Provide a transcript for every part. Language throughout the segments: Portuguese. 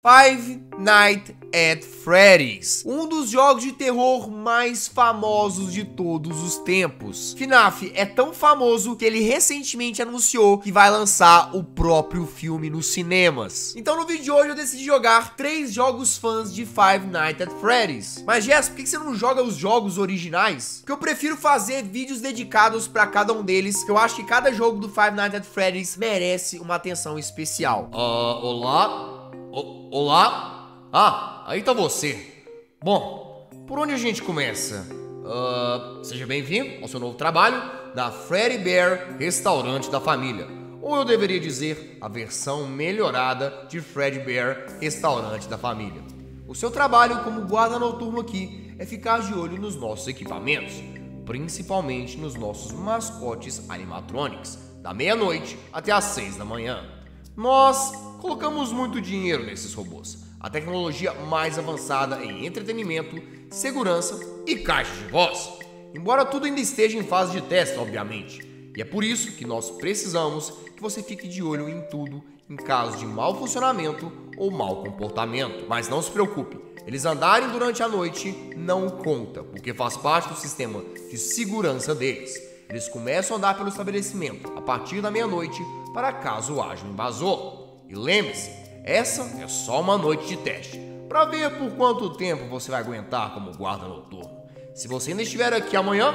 Five Nights at Freddy's, um dos jogos de terror mais famosos de todos os tempos. FNAF é tão famoso que ele recentemente anunciou que vai lançar o próprio filme nos cinemas. Então no vídeo de hoje eu decidi jogar três jogos fãs de Five Nights at Freddy's. Mas Jess, por que você não joga os jogos originais? Porque eu prefiro fazer vídeos dedicados para cada um deles, que eu acho que cada jogo do Five Nights at Freddy's merece uma atenção especial. Uh, olá, o, olá? Ah, aí tá você. Bom, por onde a gente começa? Uh, seja bem-vindo ao seu novo trabalho da Freddy Bear Restaurante da Família. Ou eu deveria dizer, a versão melhorada de Freddy Bear Restaurante da Família. O seu trabalho como guarda noturno aqui é ficar de olho nos nossos equipamentos, principalmente nos nossos mascotes animatronics, da meia-noite até às seis da manhã. Nós Colocamos muito dinheiro nesses robôs, a tecnologia mais avançada em entretenimento, segurança e caixa de voz. Embora tudo ainda esteja em fase de teste, obviamente. E é por isso que nós precisamos que você fique de olho em tudo em caso de mau funcionamento ou mau comportamento. Mas não se preocupe, eles andarem durante a noite não conta, porque faz parte do sistema de segurança deles. Eles começam a andar pelo estabelecimento a partir da meia-noite para caso haja um invasor. E lembre-se, essa é só uma noite de teste, para ver por quanto tempo você vai aguentar como guarda noturno. Se você ainda estiver aqui amanhã,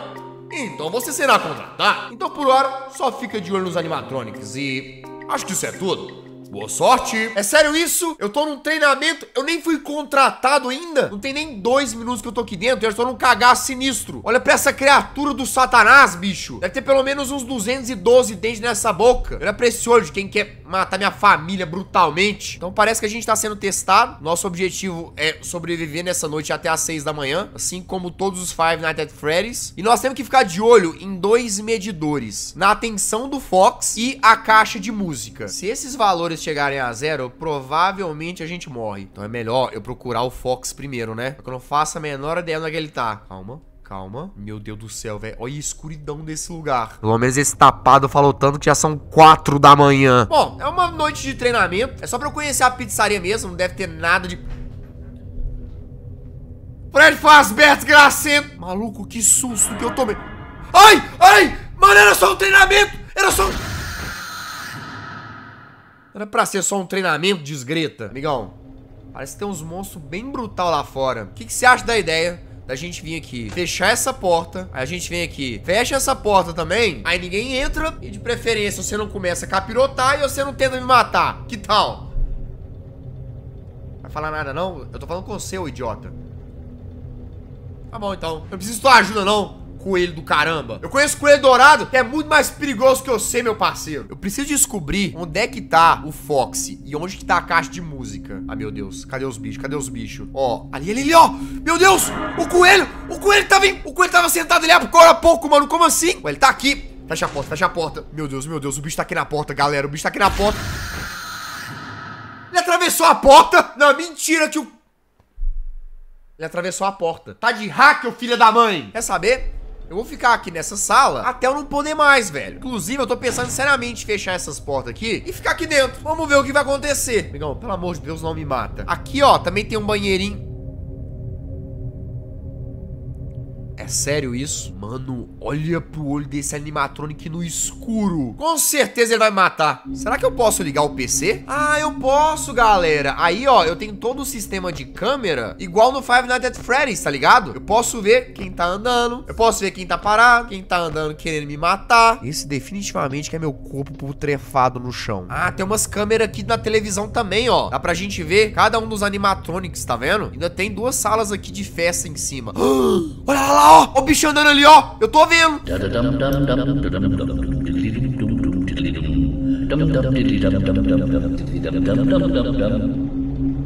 então você será contratado. Então por hora, só fica de olho nos animatrônicos e acho que isso é tudo. Boa sorte! É sério isso? Eu tô num treinamento, eu nem fui contratado ainda. Não tem nem dois minutos que eu tô aqui dentro, eu é estou tô num cagaço sinistro. Olha pra essa criatura do satanás, bicho. Deve ter pelo menos uns 212 dentes nessa boca. Olha pra esse olho de quem quer matar minha família brutalmente. Então parece que a gente tá sendo testado. Nosso objetivo é sobreviver nessa noite até as 6 da manhã, assim como todos os Five Nights at Freddy's. E nós temos que ficar de olho em dois medidores, na atenção do Fox e a caixa de música. Se esses valores chegarem a zero, provavelmente a gente morre. Então é melhor eu procurar o Fox primeiro, né? É que eu não faço a menor ideia onde é que ele tá. Calma. Calma. Meu Deus do céu, velho. Olha a escuridão desse lugar. Pelo menos esse tapado falou tanto que já são quatro da manhã. Bom, é uma noite de treinamento. É só pra eu conhecer a pizzaria mesmo. Não deve ter nada de... Fred Fazbear, gracento. Maluco, que susto que eu tomei. Ai, ai. Mano, era só um treinamento. Era só um... Era pra ser só um treinamento de esgreta. Amigão, parece que tem uns monstros bem brutal lá fora. O que, que você acha da ideia? da gente vir aqui fechar essa porta. Aí a gente vem aqui, fecha essa porta também. Aí ninguém entra. E de preferência, você não começa a capirotar e você não tenta me matar. Que tal? Vai falar nada, não? Eu tô falando com você, idiota. Tá bom, então. Eu preciso de tua ajuda, não coelho do caramba. Eu conheço coelho dourado, que é muito mais perigoso que eu sei, meu parceiro. Eu preciso descobrir onde é que tá o Fox e onde que tá a caixa de música. Ah, meu Deus. Cadê os bichos? Cadê os bichos? Ó, ali, ali, ali, ó. Meu Deus! O coelho! O coelho tava, tá em... o coelho tava sentado ali agora há pouco, mano. Como assim? Ué, ele tá aqui. Fecha a porta, fecha a porta. Meu Deus, meu Deus, o bicho tá aqui na porta, galera. O bicho tá aqui na porta. Ele atravessou a porta. Não, mentira que o... Ele atravessou a porta. Tá de hack, filha da mãe. Quer saber? Eu vou ficar aqui nessa sala até eu não poder mais, velho. Inclusive, eu tô pensando seriamente em fechar essas portas aqui e ficar aqui dentro. Vamos ver o que vai acontecer. Amigão, pelo amor de Deus, não me mata. Aqui, ó, também tem um banheirinho. É sério isso? Mano, olha pro olho desse animatronic no escuro. Com certeza ele vai matar. Será que eu posso ligar o PC? Ah, eu posso, galera. Aí, ó, eu tenho todo o sistema de câmera igual no Five Nights at Freddy's, tá ligado? Eu posso ver quem tá andando. Eu posso ver quem tá parado, quem tá andando querendo me matar. Esse definitivamente que é meu corpo putrefado no chão. Ah, tem umas câmeras aqui na televisão também, ó. Dá pra gente ver cada um dos animatronics, tá vendo? Ainda tem duas salas aqui de festa em cima. olha lá! lá, ó, o bicho andando ali, ó. Eu tô vendo.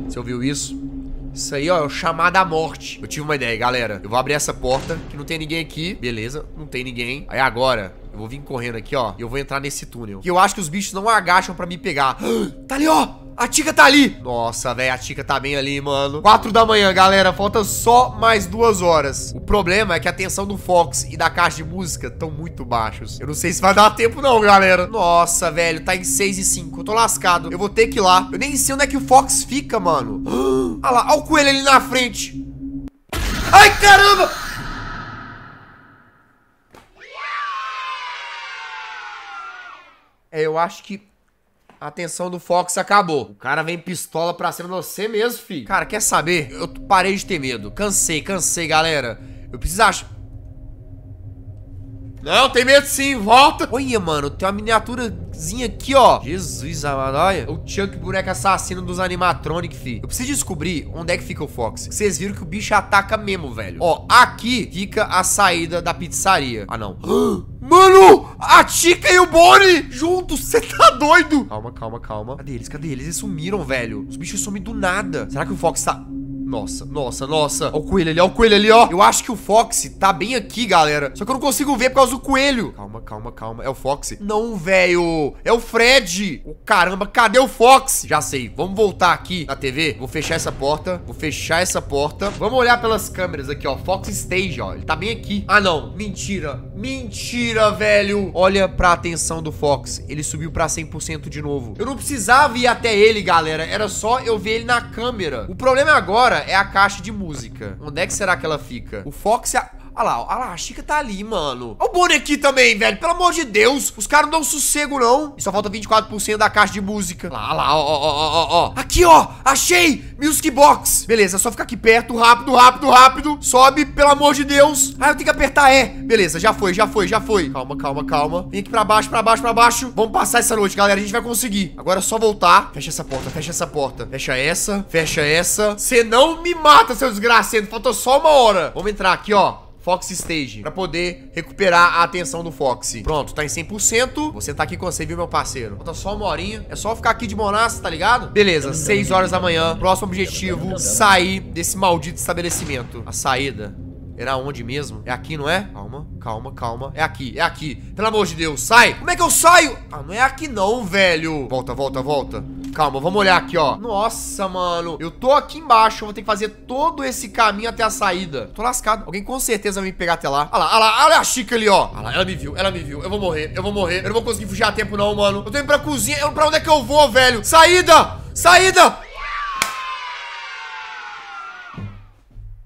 Você ouviu isso? Isso aí, ó, é o chamado à morte. Eu tive uma ideia, galera. Eu vou abrir essa porta, que não tem ninguém aqui. Beleza, não tem ninguém. Aí agora, eu vou vir correndo aqui, ó. E eu vou entrar nesse túnel. Que eu acho que os bichos não agacham pra me pegar. Tá ali, ó! A Tica tá ali. Nossa, velho, a Tica tá bem ali, mano. Quatro da manhã, galera. Falta só mais duas horas. O problema é que a tensão do Fox e da caixa de música estão muito baixos. Eu não sei se vai dar tempo não, galera. Nossa, velho, tá em 6 e 5. Eu tô lascado. Eu vou ter que ir lá. Eu nem sei onde é que o Fox fica, mano. Olha ah lá, olha o coelho ali na frente. Ai, caramba! É, eu acho que a atenção do Fox acabou. O cara vem pistola pra cima de você mesmo, filho. Cara, quer saber? Eu parei de ter medo. Cansei, cansei, galera. Eu preciso achar... Não, tem medo sim, volta. Olha, mano, tem uma miniaturazinha aqui, ó. Jesus amado, olha. O Chuck, boneco assassino dos animatronic, fi. Eu preciso descobrir onde é que fica o Fox. Vocês viram que o bicho ataca mesmo, velho. Ó, aqui fica a saída da pizzaria. Ah, não. Mano, a Chica e o Bonnie juntos, você tá doido? Calma, calma, calma. Cadê eles? Cadê eles? Eles sumiram, velho. Os bichos sumem do nada. Será que o Fox tá... Nossa, nossa, nossa. Ó o coelho ali, ó o coelho ali, ó. Eu acho que o Fox tá bem aqui, galera. Só que eu não consigo ver por causa do coelho. Calma, calma, calma. É o Fox? Não, velho. É o Fred. O oh, caramba, cadê o Fox? Já sei. Vamos voltar aqui na TV. Vou fechar essa porta. Vou fechar essa porta. Vamos olhar pelas câmeras aqui, ó. Fox Stage, ó. Ele tá bem aqui. Ah, não. Mentira. Mentira, velho. Olha pra atenção do Fox. Ele subiu pra 100% de novo. Eu não precisava ir até ele, galera. Era só eu ver ele na câmera. O problema agora agora é a caixa de música. Onde é que será que ela fica? O Fox... É a... Olha lá, olha lá, a Chica tá ali, mano. Olha o Bonnie aqui também, velho. Pelo amor de Deus. Os caras não dão sossego, não. E só falta 24% da caixa de música. Olha lá, olha lá, ó, ó, ó, ó. Aqui, ó. Achei. Music Box. Beleza, é só ficar aqui perto. Rápido, rápido, rápido. Sobe, pelo amor de Deus. Ah, eu tenho que apertar E. Beleza, já foi, já foi, já foi. Calma, calma, calma. Vem aqui pra baixo, pra baixo, pra baixo. Vamos passar essa noite, galera. A gente vai conseguir. Agora é só voltar. Fecha essa porta, fecha essa porta. Fecha essa, fecha essa. Você não me mata, seu desgraçado. Faltou só uma hora. Vamos entrar aqui, ó. Fox Stage, pra poder recuperar a atenção do Fox. Pronto, tá em 100%. Você tá aqui com você, viu, meu parceiro? Falta só uma horinha. É só ficar aqui de monarca, tá ligado? Beleza, 6 horas da manhã. Próximo objetivo, sair desse maldito estabelecimento. A saída era onde mesmo? É aqui, não é? Calma, calma, calma. É aqui, é aqui. Pelo amor de Deus, sai! Como é que eu saio? Ah, não é aqui não, velho. Volta, volta, volta. Calma, vamos olhar aqui, ó. Nossa, mano. Eu tô aqui embaixo. Eu vou ter que fazer todo esse caminho até a saída. Tô lascado. Alguém com certeza vai me pegar até lá. Olha lá, olha lá, olha a Chica ali, ó. Olha lá, ela me viu, ela me viu. Eu vou morrer, eu vou morrer. Eu não vou conseguir fugir a tempo, não, mano. Eu tô indo pra cozinha. Eu, pra onde é que eu vou, velho? Saída! Saída!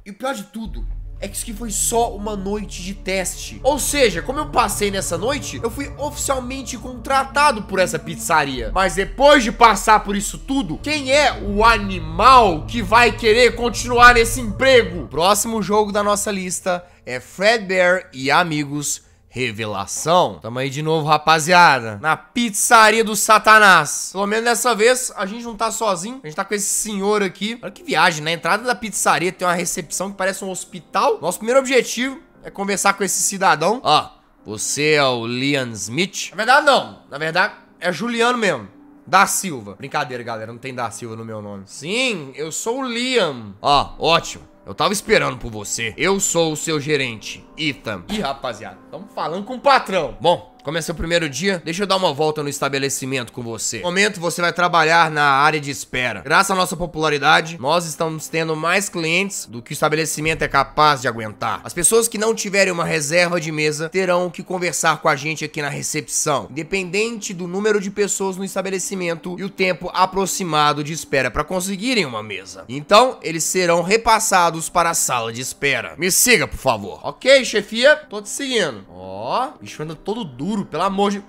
E o pior de tudo é que isso aqui foi só uma noite de teste. Ou seja, como eu passei nessa noite, eu fui oficialmente contratado por essa pizzaria. Mas depois de passar por isso tudo, quem é o animal que vai querer continuar nesse emprego? Próximo jogo da nossa lista é Fredbear e Amigos revelação. Tamo aí de novo, rapaziada. Na pizzaria do Satanás. Pelo menos dessa vez a gente não tá sozinho. A gente tá com esse senhor aqui. Olha que viagem, na né? entrada da pizzaria tem uma recepção que parece um hospital. Nosso primeiro objetivo é conversar com esse cidadão. Ó, você é o Liam Smith? Na verdade, não. Na verdade, é Juliano mesmo. Da Silva. Brincadeira, galera. Não tem Da Silva no meu nome. Sim, eu sou o Liam. Ó, ótimo. Eu tava esperando por você. Eu sou o seu gerente, Ethan. Ih, rapaziada, estamos falando com o patrão. Bom, Começa o primeiro dia? Deixa eu dar uma volta no estabelecimento com você. No momento, você vai trabalhar na área de espera. Graças à nossa popularidade, nós estamos tendo mais clientes do que o estabelecimento é capaz de aguentar. As pessoas que não tiverem uma reserva de mesa terão que conversar com a gente aqui na recepção, dependente do número de pessoas no estabelecimento e o tempo aproximado de espera para conseguirem uma mesa. Então, eles serão repassados para a sala de espera. Me siga, por favor. Ok, chefia? Tô te seguindo. Ó, oh, bicho anda todo duro pelo amor de...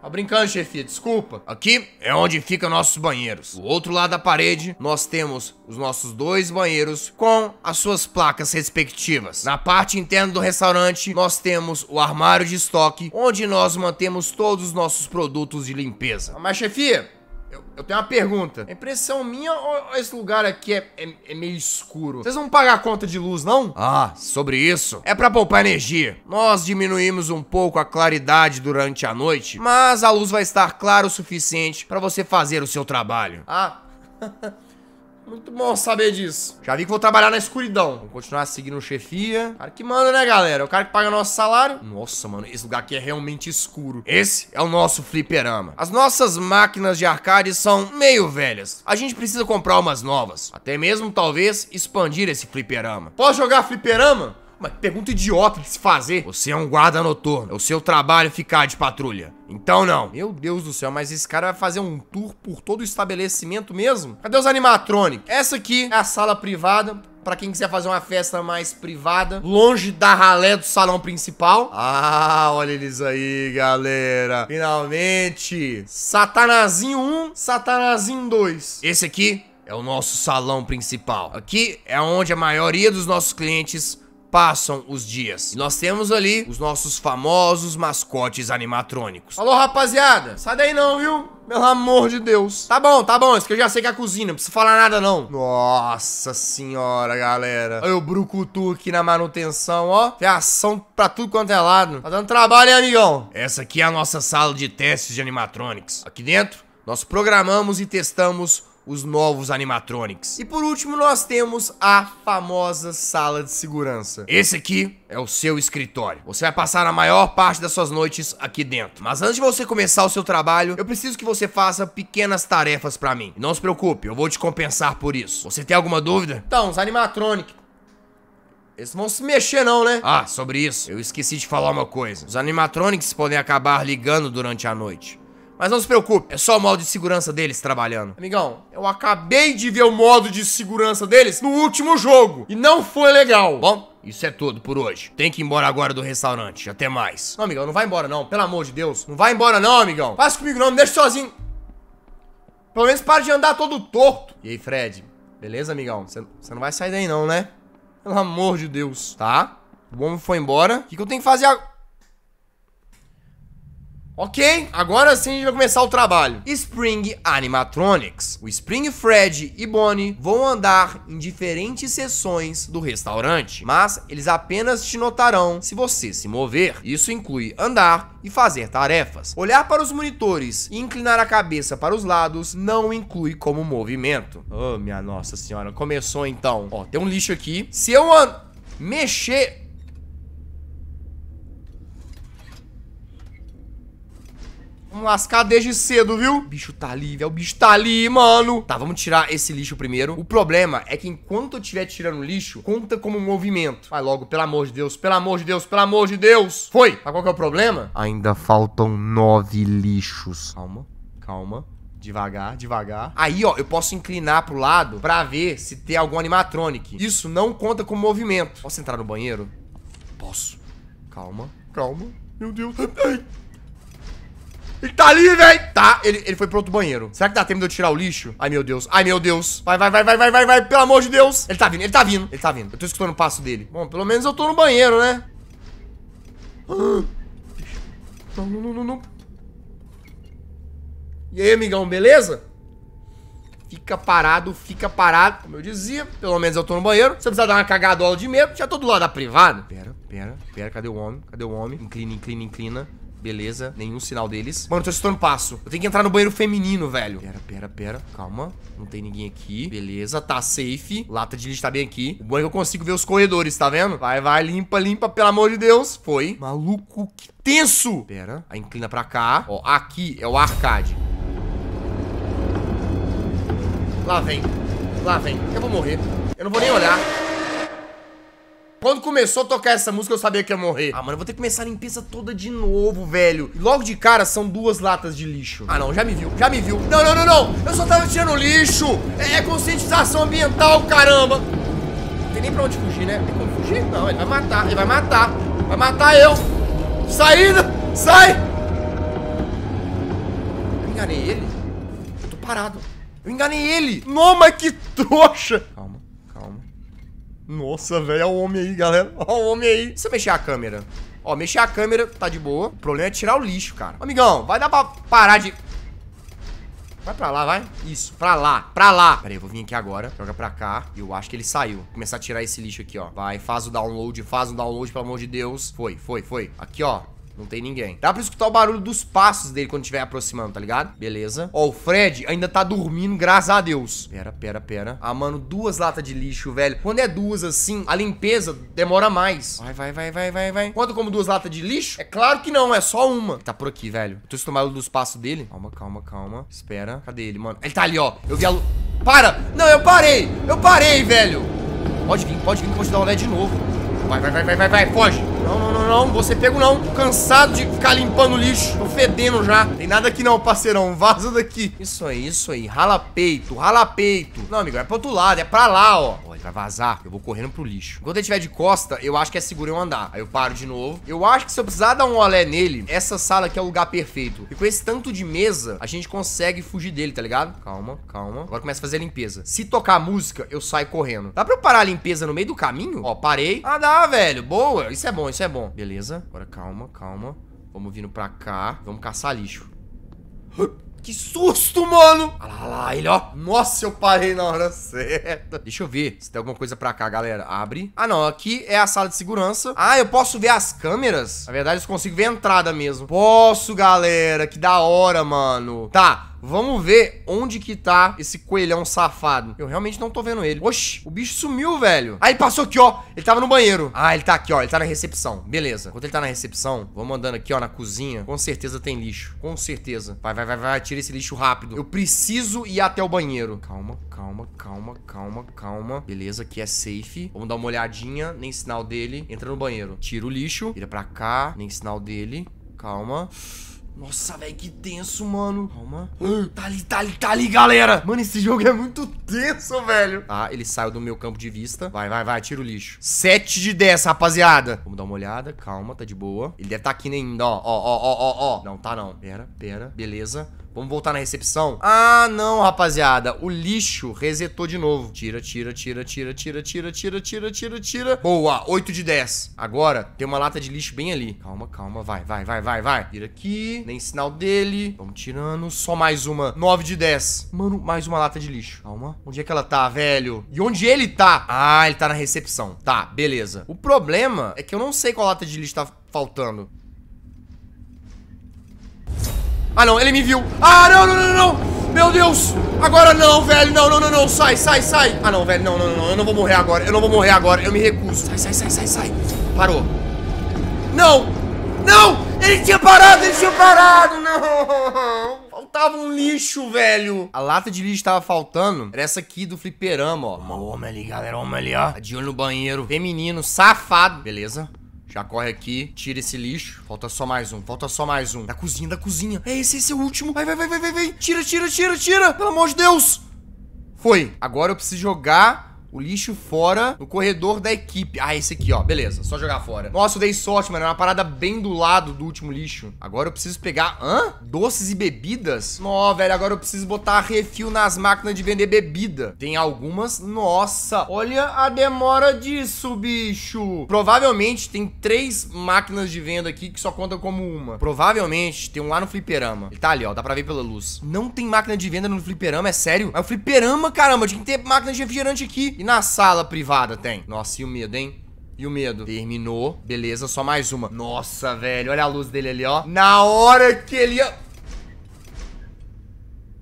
Tá brincando, chefia, desculpa. Aqui é onde ficam nossos banheiros. Do outro lado da parede, nós temos os nossos dois banheiros com as suas placas respectivas. Na parte interna do restaurante, nós temos o armário de estoque, onde nós mantemos todos os nossos produtos de limpeza. Mas, chefia, eu, eu tenho uma pergunta. É, é impressão minha ou esse lugar aqui é, é, é, meio escuro? Vocês vão pagar a conta de luz, não? Ah, sobre isso. É pra poupar energia. Nós diminuímos um pouco a claridade durante a noite, mas a luz vai estar clara o suficiente pra você fazer o seu trabalho. Ah... Muito bom saber disso. Já vi que vou trabalhar na escuridão. Vou continuar seguindo chefia. Cara que manda, né, galera? o cara que paga nosso salário. Nossa, mano, esse lugar aqui é realmente escuro. Esse é o nosso fliperama. As nossas máquinas de arcade são meio velhas. A gente precisa comprar umas novas. Até mesmo, talvez, expandir esse fliperama. Posso jogar fliperama? Mas pergunta idiota de se fazer. Você é um guarda noturno. É o seu trabalho é ficar de patrulha. Então não. Meu Deus do céu, mas esse cara vai fazer um tour por todo o estabelecimento mesmo? Cadê os animatrônicos? Essa aqui é a sala privada para quem quiser fazer uma festa mais privada, longe da ralé do salão principal. Ah, olha eles aí, galera. Finalmente, Satanazinho 1, Satanazinho 2. Esse aqui é o nosso salão principal. Aqui é onde a maioria dos nossos clientes passam os dias. E nós temos ali os nossos famosos mascotes animatrônicos. Alô, rapaziada, sai daí não, viu? Pelo amor de Deus. Tá bom, tá bom. Isso que eu já sei que é a cozinha. Não precisa falar nada, não. Nossa senhora, galera. Olha o Brucutu aqui na manutenção, ó. Tem ação pra tudo quanto é lado. Tá dando trabalho, hein, amigão? Essa aqui é a nossa sala de testes de animatronics. Aqui dentro, nós programamos e testamos os novos animatronics. E por último, nós temos a famosa sala de segurança. Esse aqui é o seu escritório. Você vai passar a maior parte das suas noites aqui dentro. Mas antes de você começar o seu trabalho, eu preciso que você faça pequenas tarefas para mim. E não se preocupe, eu vou te compensar por isso. Você tem alguma dúvida? Então, os animatronics eles vão se mexer não, né? Ah, sobre isso, eu esqueci de falar uma coisa. Os animatronics podem acabar ligando durante a noite. Mas não se preocupe, é só o modo de segurança deles trabalhando. Amigão, eu acabei de ver o modo de segurança deles no último jogo. E não foi legal. Bom, isso é tudo por hoje. Tem que ir embora agora do restaurante. Até mais. Não, amigão, não vai embora não. Pelo amor de Deus. Não vai embora não, amigão. Faz comigo não, me deixa sozinho. Pelo menos para de andar todo torto. E aí, Fred? Beleza, amigão? Você não vai sair daí não, né? Pelo amor de Deus. Tá? O homem foi embora. O que, que eu tenho que fazer agora? Ok, agora sim a gente vai começar o trabalho. Spring Animatronics. O Spring Fred e Bonnie vão andar em diferentes seções do restaurante, mas eles apenas te notarão se você se mover. Isso inclui andar e fazer tarefas. Olhar para os monitores e inclinar a cabeça para os lados não inclui como movimento. Oh, minha nossa senhora, começou então. Ó, tem um lixo aqui. Se eu mexer Vamos lascar desde cedo, viu? O bicho tá ali, velho. O bicho tá ali, mano. Tá, vamos tirar esse lixo primeiro. O problema é que enquanto eu estiver tirando lixo, conta como um movimento. Vai logo, pelo amor de Deus. Pelo amor de Deus, pelo amor de Deus. Foi. Mas qual que é o problema? Ainda faltam nove lixos. Calma, calma. Devagar, devagar. Aí, ó, eu posso inclinar pro lado pra ver se tem algum animatronic. Isso não conta como movimento. Posso entrar no banheiro? Posso. Calma, calma. Meu Deus. Ai, ele tá ali, velho. Tá, ele, ele foi pro outro banheiro. Será que dá tempo de eu tirar o lixo? Ai, meu Deus. Ai, meu Deus. Vai, vai, vai, vai, vai, vai, vai. Pelo amor de Deus. Ele tá vindo, ele tá vindo. Ele tá vindo. Eu tô escutando o passo dele. Bom, pelo menos eu tô no banheiro, né? Ah, não, não, não, não. E aí, amigão, beleza? Fica parado, fica parado. Como eu dizia, pelo menos eu tô no banheiro. Se eu precisar dar uma cagadola de medo, já tô do lado da privada. Pera, pera, pera. Cadê o homem? Cadê o homem? Inclina, inclina, inclina. Beleza, nenhum sinal deles. Mano, tô estourando passo. Eu tenho que entrar no banheiro feminino, velho. Pera, pera, pera. Calma. Não tem ninguém aqui. Beleza, tá safe. Lata de lixo tá bem aqui. O bom é que eu consigo ver os corredores, tá vendo? Vai, vai, limpa, limpa, pelo amor de Deus. Foi. Maluco, que tenso. Pera. Aí inclina pra cá. Ó, aqui é o arcade. Lá vem. Lá vem. Eu vou morrer. Eu não vou nem olhar. Quando começou a tocar essa música, eu sabia que ia morrer. Ah, mano, eu vou ter que começar a limpeza toda de novo, velho. E logo de cara, são duas latas de lixo. Ah, não, já me viu, já me viu. Não, não, não, não. Eu só tava tirando lixo. É, é conscientização ambiental, caramba. Não tem nem pra onde fugir, né? Tem como fugir? Não, ele vai matar, ele vai matar. Vai matar eu. Saída, sai. Eu enganei ele. Eu tô parado. Eu enganei ele. Noma, que trouxa. Calma. Nossa, velho, olha é o homem aí, galera. Olha o homem aí. Se eu mexer a câmera. Ó, mexer a câmera, tá de boa. O problema é tirar o lixo, cara. Amigão, vai dar pra parar de... Vai pra lá, vai. Isso, pra lá, pra lá. Pera aí, eu vou vir aqui agora. Joga pra cá. Eu acho que ele saiu. Vou começar a tirar esse lixo aqui, ó. Vai, faz o download, faz o download, pelo amor de Deus. Foi, foi, foi. Aqui, ó. Não tem ninguém. Dá pra escutar o barulho dos passos dele quando estiver aproximando, tá ligado? Beleza. Ó, o Fred ainda tá dormindo, graças a Deus. Pera, pera, pera. Ah, mano, duas latas de lixo, velho. Quando é duas assim, a limpeza demora mais. Vai, vai, vai, vai, vai, vai. Quanto como duas latas de lixo? É claro que não, é só uma. Tá por aqui, velho. Eu tô estomado dos passos dele. Calma, calma, calma. Espera. Cadê ele, mano? Ele tá ali, ó. Eu vi a luz. Para! Não, eu parei! Eu parei, velho! Pode vir, pode vir que eu vou te dar LED de novo. Vai, vai, vai, vai, vai, vai, foge. Não, não, não, não. Você pego não. Cansado de ficar limpando lixo. Tô fedendo já. Tem nada aqui não, parceirão. Vaza daqui. Isso aí, isso aí. Rala peito, rala peito. Não, amigo, é pro outro lado. É pra lá, ó pra vazar, eu vou correndo pro lixo. Quando ele tiver de costa, eu acho que é seguro eu andar. Aí eu paro de novo. Eu acho que se eu precisar dar um olé nele, essa sala aqui é o lugar perfeito. E com esse tanto de mesa, a gente consegue fugir dele, tá ligado? Calma, calma. Agora começa a fazer a limpeza. Se tocar música, eu saio correndo. Dá pra eu parar a limpeza no meio do caminho? Ó, parei. Ah, dá, velho. Boa. Isso é bom, isso é bom. Beleza. Agora calma, calma. Vamos vindo pra cá. Vamos caçar lixo. Que susto, mano! Olha lá, lá, ele, ó. Nossa, eu parei na hora certa. Deixa eu ver se tem alguma coisa pra cá, galera. Abre. Ah, não. Aqui é a sala de segurança. Ah, eu posso ver as câmeras? Na verdade, eu consigo ver a entrada mesmo. Posso, galera. Que da hora, mano. Tá. Vamos ver onde que tá esse coelhão safado. Eu realmente não tô vendo ele. Oxi, o bicho sumiu, velho. Ah, passou aqui, ó. Ele tava no banheiro. Ah, ele tá aqui, ó. Ele tá na recepção. Beleza. Enquanto ele tá na recepção, vamos andando aqui, ó, na cozinha. Com certeza tem lixo. Com certeza. Vai, vai, vai, vai. Tira esse lixo rápido. Eu preciso ir até o banheiro. Calma, calma, calma, calma, calma. Beleza, aqui é safe. Vamos dar uma olhadinha. Nem sinal dele. Entra no banheiro. Tira o lixo. Vira pra cá. Nem sinal dele. Calma. Nossa, velho, que tenso, mano. Calma. Hum, tá ali, tá ali, tá ali, galera. Mano, esse jogo é muito tenso, velho. Tá, ah, ele saiu do meu campo de vista. Vai, vai, vai, tira o lixo. 7 de 10, rapaziada. Vamos dar uma olhada. Calma, tá de boa. Ele deve tá aqui ainda, ó. Ó, ó, ó, ó, ó. Não, tá não. Pera, pera. Beleza. Vamos voltar na recepção? Ah, não, rapaziada. O lixo resetou de novo. Tira, tira, tira, tira, tira, tira, tira, tira, tira, tira. Boa, 8 de 10. Agora, tem uma lata de lixo bem ali. Calma, calma, vai, vai, vai, vai, vai. Vira aqui, nem sinal dele. Vamos tirando, só mais uma. 9 de 10. Mano, mais uma lata de lixo. Calma. Onde é que ela tá, velho? E onde ele tá? Ah, ele tá na recepção. Tá, beleza. O problema é que eu não sei qual lata de lixo tá faltando. Ah, não, ele me viu. Ah, não, não, não, não. Meu Deus. Agora não, velho. Não, não, não, não. Sai, sai, sai. Ah, não, velho. Não, não, não. Eu não vou morrer agora. Eu não vou morrer agora. Eu me recuso. Sai, sai, sai, sai, sai. Parou. Não. Não. Ele tinha parado, ele tinha parado. Não. Faltava um lixo, velho. A lata de lixo tava faltando. Era essa aqui do fliperama, ó. Uma homem ali, galera. Homem ali, ó. Tá de olho no banheiro. Feminino, safado. Beleza. Já corre aqui, tira esse lixo. Falta só mais um, falta só mais um. Da cozinha, da cozinha. É esse, esse é o último. Vai, vai, vai, vai, vai, Tira, tira, tira, tira. Pelo amor de Deus. Foi. Agora eu preciso jogar o lixo fora no corredor da equipe. Ah, esse aqui, ó. Beleza, só jogar fora. Nossa, eu dei sorte, mano. É uma parada bem do lado do último lixo. Agora eu preciso pegar... Hã? Doces e bebidas? Nó, velho, agora eu preciso botar refil nas máquinas de vender bebida. Tem algumas... Nossa, olha a demora disso, bicho. Provavelmente tem três máquinas de venda aqui que só conta como uma. Provavelmente tem um lá no fliperama. Ele tá ali, ó. Dá pra ver pela luz. Não tem máquina de venda no fliperama, é sério? É o fliperama, caramba. Tinha que ter máquina de refrigerante aqui. E na sala privada tem? Nossa, e o medo, hein? E o medo. Terminou. Beleza, só mais uma. Nossa, velho. Olha a luz dele ali, ó. Na hora que ele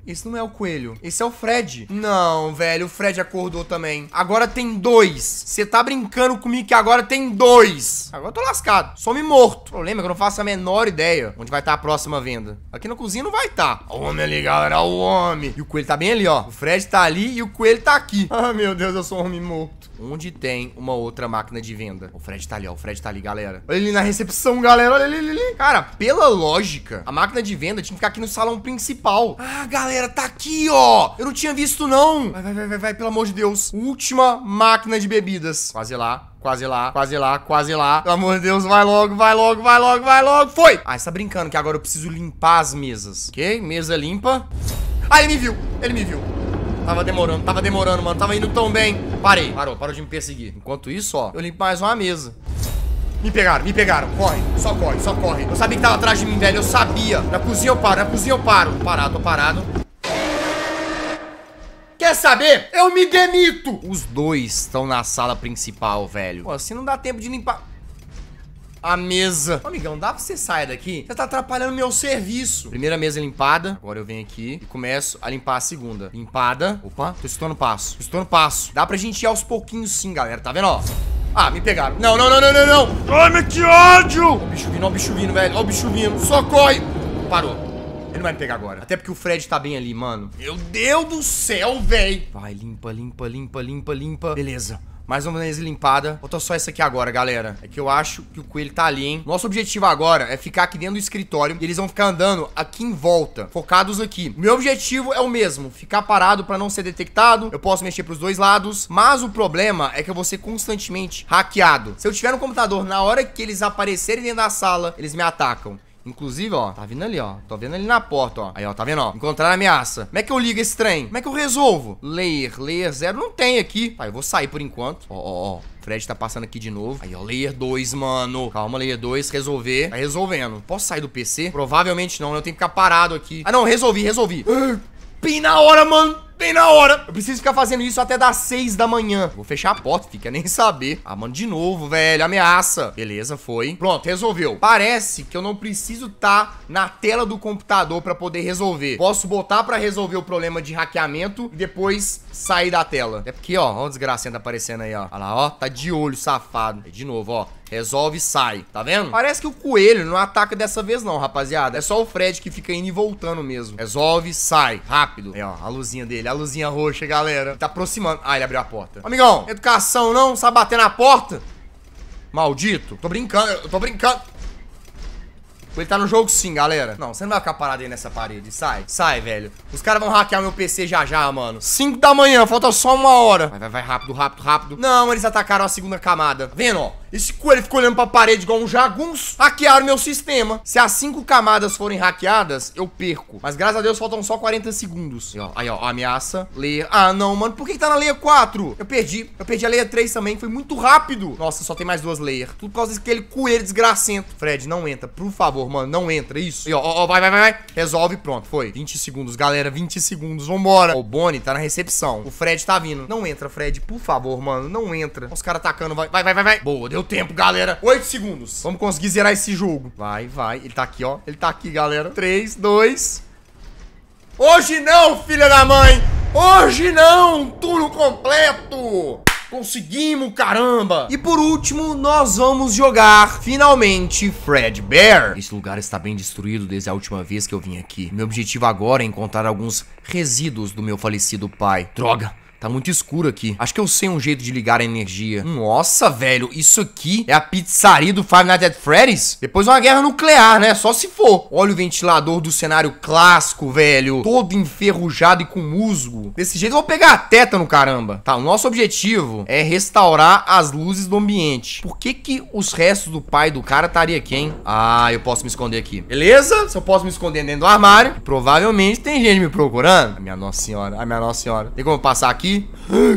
esse não é o coelho. Esse é o Fred. Não, velho, o Fred acordou também. Agora tem dois. Você tá brincando comigo que agora tem dois. Agora eu tô lascado. Some morto. O problema é que eu não faço a menor ideia onde vai estar tá a próxima venda. Aqui na cozinha não vai estar. Tá. O homem ali, galera, o homem. E o coelho tá bem ali, ó. O Fred tá ali e o coelho tá aqui. Ah, meu Deus, eu sou um homem morto. Onde tem uma outra máquina de venda? O Fred tá ali, ó. O Fred tá ali, galera. Olha ele na recepção, galera. Olha ele ali. Cara, pela lógica, a máquina de venda tinha que ficar aqui no salão principal. Ah, galera galera, tá aqui, ó. Eu não tinha visto, não. Vai, vai, vai, vai, vai, pelo amor de Deus. Última máquina de bebidas. Quase lá. Quase lá, quase lá, quase lá. Pelo amor de Deus, vai logo, vai logo, vai logo, vai logo. Foi! Ah, você tá brincando que agora eu preciso limpar as mesas. Ok? Mesa limpa. Ah, ele me viu. Ele me viu. Tava demorando, tava demorando, mano. Tava indo tão bem. Parei, parou, parou de me perseguir. Enquanto isso, ó, eu limpo mais uma mesa. Me pegaram, me pegaram. Corre, só corre, só corre. Eu sabia que tava atrás de mim, velho. Eu sabia. Na cozinha eu paro, na cozinha eu paro. Parado, tô parado. Quer saber? Eu me demito! Os dois estão na sala principal, velho. Pô, assim não dá tempo de limpar... A mesa. amigão, dá pra você sair daqui? Você tá atrapalhando meu serviço. Primeira mesa é limpada. Agora eu venho aqui e começo a limpar a segunda. Limpada. Opa, tô estourando passo. Tô estourando passo. Dá pra gente ir aos pouquinhos sim, galera. Tá vendo, ó? Ah, me pegaram. Não, não, não, não, não, não. Ai, que ódio! Ó o bicho vindo, ó o bicho vindo, velho. Ó o bicho vindo. Socorre! Parou vai me pegar agora. Até porque o Fred tá bem ali, mano. Meu Deus do céu, véi. Vai, limpa, limpa, limpa, limpa, limpa. Beleza. Mais uma vez limpada. Falta só essa aqui agora, galera. É que eu acho que o coelho tá ali, hein? Nosso objetivo agora é ficar aqui dentro do escritório e eles vão ficar andando aqui em volta, focados aqui. Meu objetivo é o mesmo, ficar parado pra não ser detectado. Eu posso mexer pros dois lados, mas o problema é que eu vou ser constantemente hackeado. Se eu tiver no computador, na hora que eles aparecerem dentro da sala, eles me atacam. Inclusive, ó, tá vindo ali, ó. Tô vendo ali na porta, ó. Aí, ó, tá vendo, ó. Encontrar ameaça. Como é que eu ligo esse trem? Como é que eu resolvo? Layer, layer zero não tem aqui. Tá, eu vou sair por enquanto. Ó, ó, ó. Fred tá passando aqui de novo. Aí, ó, layer 2, mano. Calma, layer 2, resolver. Tá resolvendo. Posso sair do PC? Provavelmente não, né? Eu tenho que ficar parado aqui. Ah, não, resolvi, resolvi. Bem na hora, mano bem na hora. Eu preciso ficar fazendo isso até das 6 da manhã. Vou fechar a porta, fica nem saber. Ah, mano, de novo, velho, ameaça. Beleza, foi. Pronto, resolveu. Parece que eu não preciso estar tá na tela do computador pra poder resolver. Posso botar pra resolver o problema de hackeamento e depois sair da tela. Até porque, ó, ó o desgraçado tá aparecendo aí, ó. Olha lá, ó, tá de olho, safado. de novo, ó. Resolve e sai, tá vendo? Parece que o coelho não ataca dessa vez não, rapaziada É só o Fred que fica indo e voltando mesmo Resolve, sai, rápido É, ó, a luzinha dele dele. A luzinha roxa, galera. Tá aproximando. Ah, ele abriu a porta. Amigão, educação não? Sabe bater na porta? Maldito. Tô brincando, eu tô brincando. Ele tá no jogo sim, galera. Não, você não vai ficar parado aí nessa parede. Sai, sai, velho. Os caras vão hackear meu PC já já, mano. 5 da manhã, falta só uma hora. Vai, vai, vai, rápido, rápido, rápido. Não, eles atacaram a segunda camada. Vendo, ó. Esse coelho ficou olhando pra parede igual um jagunço. Hackearam meu sistema. Se as cinco camadas forem hackeadas, eu perco. Mas graças a Deus faltam só 40 segundos. Aí, ó, aí, ó ameaça, leia... Ah, não, mano, por que, que tá na leia 4? Eu perdi. Eu perdi a leia 3 também, foi muito rápido. Nossa, só tem mais duas layers. Tudo por causa daquele coelho desgracento. Fred, não entra, por favor, mano, não entra. Isso. E, ó, ó, ó vai, vai, vai, vai. Resolve, pronto, foi. 20 segundos, galera, 20 segundos, vambora. O Bonnie tá na recepção. O Fred tá vindo. Não entra, Fred, por favor, mano, não entra. Os caras atacando, vai, vai, vai, vai. Boa, deu tempo, galera. Oito segundos. Vamos conseguir zerar esse jogo. Vai, vai. Ele tá aqui, ó. Ele tá aqui, galera. Três, dois... Hoje não, filha da mãe! Hoje não! Turno completo! Conseguimos, caramba! E por último, nós vamos jogar, finalmente, Fred Bear. Esse lugar está bem destruído desde a última vez que eu vim aqui. Meu objetivo agora é encontrar alguns resíduos do meu falecido pai. Droga, Tá muito escuro aqui. Acho que eu sei um jeito de ligar a energia. Nossa, velho, isso aqui é a pizzaria do Five Nights at Freddy's? Depois uma guerra nuclear, né? Só se for. Olha o ventilador do cenário clássico, velho. Todo enferrujado e com musgo. Desse jeito eu vou pegar a teta no caramba. Tá, o nosso objetivo é restaurar as luzes do ambiente. Por que que os restos do pai do cara estaria aqui, hein? Ah, eu posso me esconder aqui. Beleza? Se eu posso me esconder dentro do armário, provavelmente tem gente me procurando. A minha nossa senhora, a minha nossa senhora. Tem como passar aqui? aqui.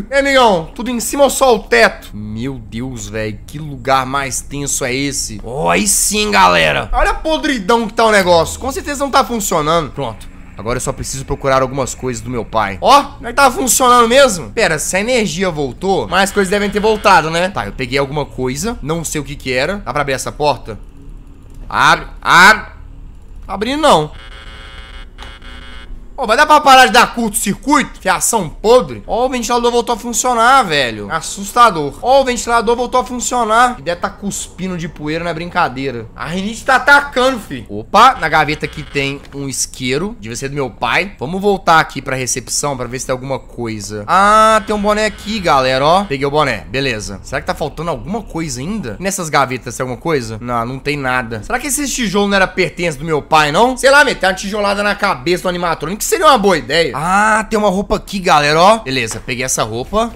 É, amigão, tudo em cima ou só o teto? Meu Deus, velho, que lugar mais tenso é esse? Oh, aí sim, galera. Olha a podridão que tá o negócio. Com certeza não tá funcionando. Pronto. Agora eu só preciso procurar algumas coisas do meu pai. Ó, oh, tá funcionando mesmo? Pera, se a energia voltou, mais coisas devem ter voltado, né? Tá, eu peguei alguma coisa, não sei o que que era. Dá pra abrir essa porta? Abre, abre. Tá abrindo não. Ô, oh, vai dar pra parar de dar curto-circuito? Fiação podre? Ó, oh, o ventilador voltou a funcionar, velho. Assustador. Ó, oh, o ventilador voltou a funcionar. E deve tá cuspindo de poeira, não é brincadeira. A rinite tá atacando, fi. Opa, na gaveta aqui tem um isqueiro. Deve ser do meu pai. Vamos voltar aqui pra recepção pra ver se tem alguma coisa. Ah, tem um boné aqui, galera, ó. Peguei o boné. Beleza. Será que tá faltando alguma coisa ainda? Nessas gavetas tem alguma coisa? Não, não tem nada. Será que esse tijolo não era pertence do meu pai, não? Sei lá, meter uma tijolada na cabeça do animatrônico que seria uma boa ideia. Ah, tem uma roupa aqui, galera, ó. Beleza, peguei essa roupa.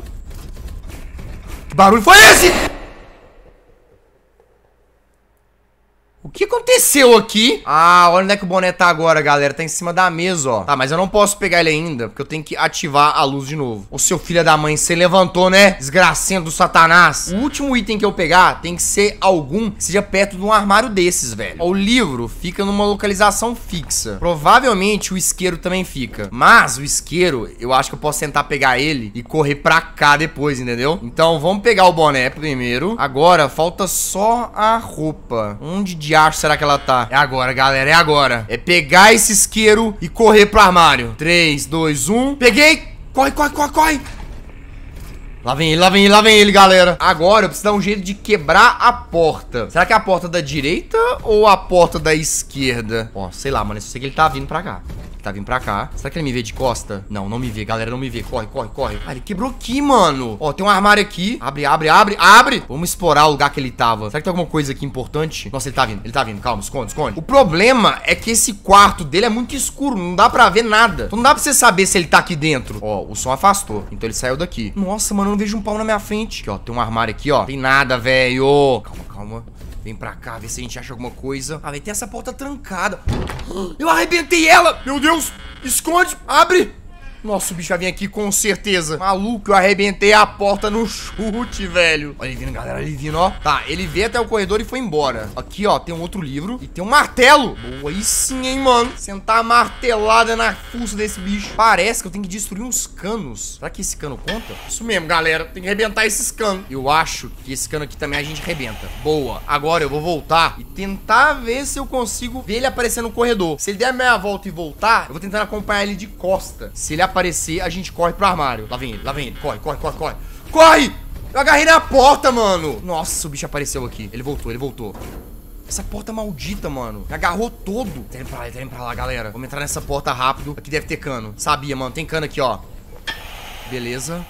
Que barulho foi esse? O que aconteceu aqui? Ah, olha onde é que o boné tá agora, galera. Tá em cima da mesa, ó. Tá, mas eu não posso pegar ele ainda, porque eu tenho que ativar a luz de novo. Ô, seu filho da mãe, você levantou, né? Desgracinha do satanás. O último item que eu pegar tem que ser algum que seja perto de um armário desses, velho. Ó, o livro fica numa localização fixa. Provavelmente o isqueiro também fica. Mas o isqueiro, eu acho que eu posso tentar pegar ele e correr pra cá depois, entendeu? Então, vamos pegar o boné primeiro. Agora, falta só a roupa. Onde de diacho será que ela tá? É agora, galera, é agora. É pegar esse isqueiro e correr pro armário. 3, 2, 1. Peguei! Corre, corre, corre, corre! Lá vem ele, lá vem ele, lá vem ele, galera. Agora eu preciso dar um jeito de quebrar a porta. Será que é a porta da direita ou a porta da esquerda? Ó, sei lá, mano. Eu sei que ele tá vindo pra cá. Tá vindo pra cá. Será que ele me vê de costa? Não, não me vê. Galera, não me vê. Corre, corre, corre. Ah, ele quebrou aqui, mano. Ó, tem um armário aqui. Abre, abre, abre, abre. Vamos explorar o lugar que ele tava. Será que tem alguma coisa aqui importante? Nossa, ele tá vindo. Ele tá vindo. Calma, esconde, esconde. O problema é que esse quarto dele é muito escuro. Não dá pra ver nada. Então não dá pra você saber se ele tá aqui dentro. Ó, o som afastou. Então ele saiu daqui. Nossa, mano, eu não vejo um pau na minha frente. Aqui, ó. Tem um armário aqui, ó. Tem nada, velho. Calma, calma. Vem pra cá, ver se a gente acha alguma coisa. Ah, vai tem essa porta trancada. Eu arrebentei ela! Meu Deus! Esconde! Abre! Nossa, o bicho vai vir aqui com certeza. Maluco, eu arrebentei a porta no chute, velho. Olha ele vindo, galera, ele vindo, ó. Tá, ele veio até o corredor e foi embora. Aqui, ó, tem um outro livro e tem um martelo. Boa, aí sim, hein, mano. Sentar martelada na fuça desse bicho. Parece que eu tenho que destruir uns canos. Será que esse cano conta? Isso mesmo, galera. Tem que arrebentar esses canos. Eu acho que esse cano aqui também a gente arrebenta. Boa. Agora eu vou voltar e tentar ver se eu consigo ver ele aparecer no corredor. Se ele der a meia volta e voltar, eu vou tentar acompanhar ele de costa. Se ele aparecer, a gente corre pro armário. Lá vem ele, lá vem ele. Corre, corre, corre, corre. Corre! Eu agarrei na porta, mano. Nossa, o bicho apareceu aqui. Ele voltou, ele voltou. Essa porta maldita, mano. Me agarrou todo. tem tá indo pra lá, tem tá indo pra lá, galera. Vamos entrar nessa porta rápido. Aqui deve ter cano. Sabia, mano. Tem cano aqui, ó. Beleza.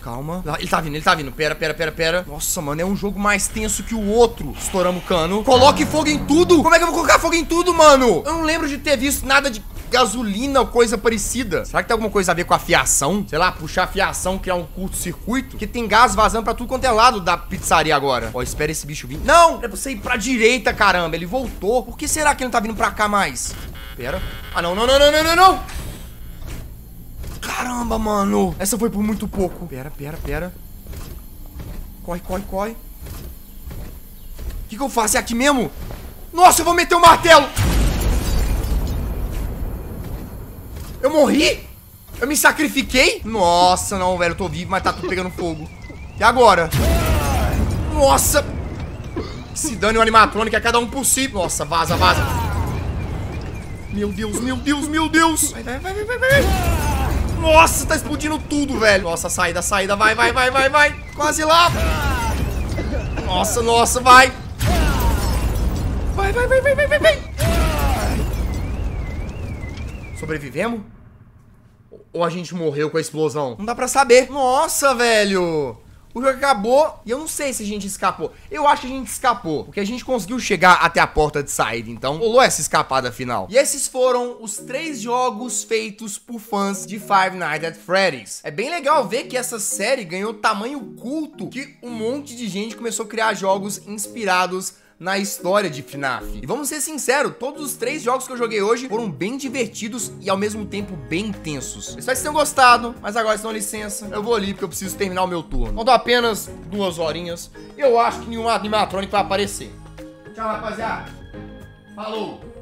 Calma. Ele tá vindo, ele tá vindo. Pera, pera, pera, pera. Nossa, mano, é um jogo mais tenso que o outro. Estouramos o cano. Coloque fogo em tudo. Como é que eu vou colocar fogo em tudo, mano? Eu não lembro de ter visto nada de gasolina ou coisa parecida. Será que tem alguma coisa a ver com a fiação? Sei lá, puxar a fiação, criar um curto-circuito? Que tem gás vazando pra tudo quanto é lado da pizzaria agora. Ó, espera esse bicho vir. Não! É você ir pra direita, caramba. Ele voltou. Por que será que ele não tá vindo pra cá mais? Pera. Ah, não, não, não, não, não, não, não! Caramba, mano. Essa foi por muito pouco. Pera, pera, pera. Corre, corre, corre. O que, que eu faço? É aqui mesmo? Nossa, eu vou meter o um martelo! Eu morri? Eu me sacrifiquei? Nossa, não, velho, eu tô vivo, mas tá tudo pegando fogo. E agora? Nossa! Se dane o animatrônico, é cada um por si. Nossa, vaza, vaza. Meu Deus, meu Deus, meu Deus. Vai, vai, vai, vai, vai. Nossa, tá explodindo tudo, velho. Nossa, saída, saída. Vai, vai, vai, vai, vai. Quase lá. Nossa, nossa, vai. Vai, vai, vai, vai, vai, vai. Sobrevivemos? Ou a gente morreu com a explosão? Não dá pra saber. Nossa, velho! O jogo acabou e eu não sei se a gente escapou. Eu acho que a gente escapou, porque a gente conseguiu chegar até a porta de saída, então rolou essa escapada final. E esses foram os três jogos feitos por fãs de Five Nights at Freddy's. É bem legal ver que essa série ganhou tamanho culto que um monte de gente começou a criar jogos inspirados na história de FNAF. E vamos ser sinceros, todos os três jogos que eu joguei hoje foram bem divertidos e ao mesmo tempo bem intensos. espero que vocês tenham gostado, mas agora, vocês dão licença, eu vou ali porque eu preciso terminar o meu turno. Faltam então, apenas duas horinhas eu acho que nenhum animatrônico vai aparecer. Tchau, rapaziada. Falou!